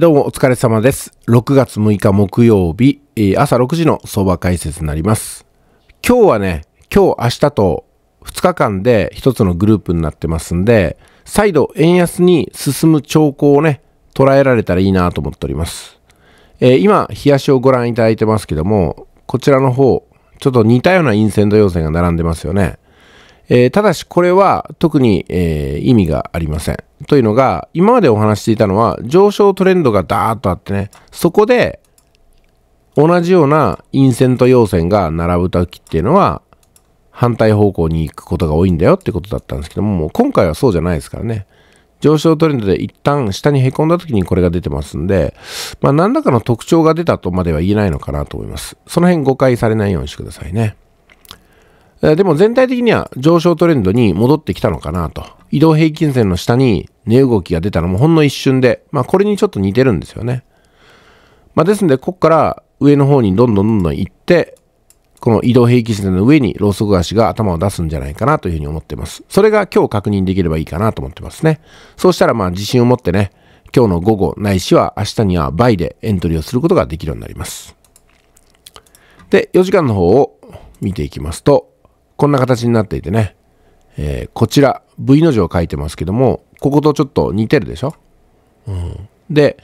どうもお疲れ様です。6月6日木曜日、朝6時の相場解説になります。今日はね、今日明日と2日間で1つのグループになってますんで、再度円安に進む兆候をね、捉えられたらいいなと思っております。えー、今、日足をご覧いただいてますけども、こちらの方、ちょっと似たような陰線と陽線が並んでますよね。えー、ただしこれは特に、えー、意味がありません。というのが、今までお話していたのは上昇トレンドがダーッとあってね、そこで同じような陰線と陽線が並ぶ時っていうのは反対方向に行くことが多いんだよってことだったんですけども、もう今回はそうじゃないですからね。上昇トレンドで一旦下に凹んだ時にこれが出てますんで、まあ何らかの特徴が出たとまでは言えないのかなと思います。その辺誤解されないようにしてくださいね。でも全体的には上昇トレンドに戻ってきたのかなと。移動平均線の下に値動きが出たのもほんの一瞬で、まあこれにちょっと似てるんですよね。まあですんで、ここから上の方にどんどんどんどん行って、この移動平均線の上にローソク足が頭を出すんじゃないかなというふうに思っています。それが今日確認できればいいかなと思ってますね。そうしたらまあ自信を持ってね、今日の午後ないしは明日には倍でエントリーをすることができるようになります。で、4時間の方を見ていきますと、こんな形になっていてね、えー、こちら V の字を書いてますけどもこことちょっと似てるでしょ、うん、で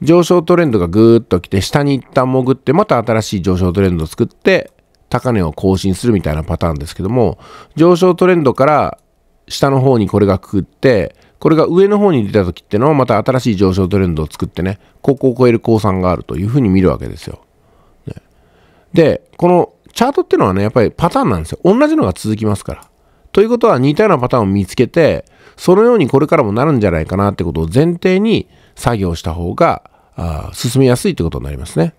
上昇トレンドがぐーっと来て下に一旦潜ってまた新しい上昇トレンドを作って高値を更新するみたいなパターンですけども上昇トレンドから下の方にこれがくくってこれが上の方に出た時ってのはまた新しい上昇トレンドを作ってねここを超える降参があるというふうに見るわけですよ。ね、でこのチャートっていうのはね、やっぱりパターンなんですよ。同じのが続きますから。ということは似たようなパターンを見つけて、そのようにこれからもなるんじゃないかなってことを前提に作業した方が、あ進みやすいってことになりますね。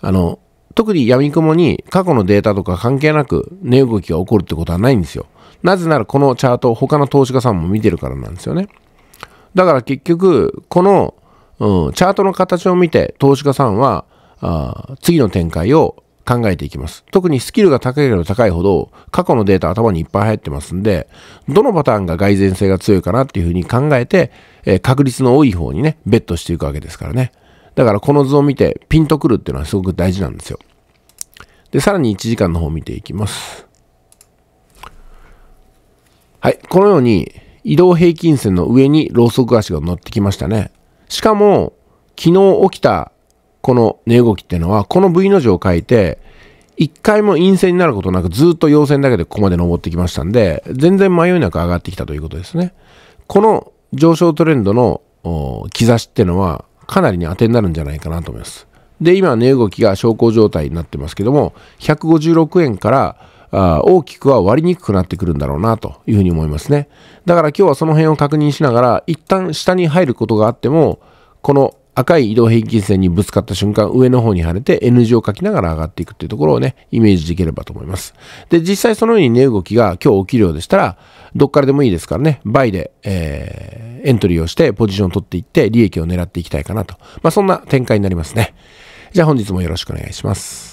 あの、特に闇雲に過去のデータとか関係なく値動きが起こるってことはないんですよ。なぜならこのチャート他の投資家さんも見てるからなんですよね。だから結局、この、うん、チャートの形を見て投資家さんはあ次の展開を考えていきます。特にスキルが高ければ高いほど、過去のデータ頭にいっぱい入ってますんで、どのパターンが蓋然性が強いかなっていうふうに考えて、えー、確率の多い方にね、ベットしていくわけですからね。だからこの図を見て、ピンとくるっていうのはすごく大事なんですよ。で、さらに1時間の方を見ていきます。はい、このように、移動平均線の上にローソク足が乗ってきましたね。しかも、昨日起きたこの値動きっていうのは、この V の字を書いて、一回も陰線になることなくずっと陽線だけでここまで上ってきましたんで、全然迷いなく上がってきたということですね。この上昇トレンドの兆しっていうのは、かなりに当てになるんじゃないかなと思います。で、今値動きが昇降状態になってますけども、156円から、あ大きくは割りにくくなってくるんだろうなというふうに思いますね。だから今日はその辺を確認しながら、一旦下に入ることがあっても、この赤い移動平均線にぶつかった瞬間、上の方に跳ねて N 字を書きながら上がっていくっていうところをね、イメージできればと思います。で、実際そのように値、動きが今日起きるようでしたら、どっからでもいいですからね、倍で、えー、エントリーをしてポジションを取っていって、利益を狙っていきたいかなと。まあ、そんな展開になりますね。じゃあ本日もよろしくお願いします。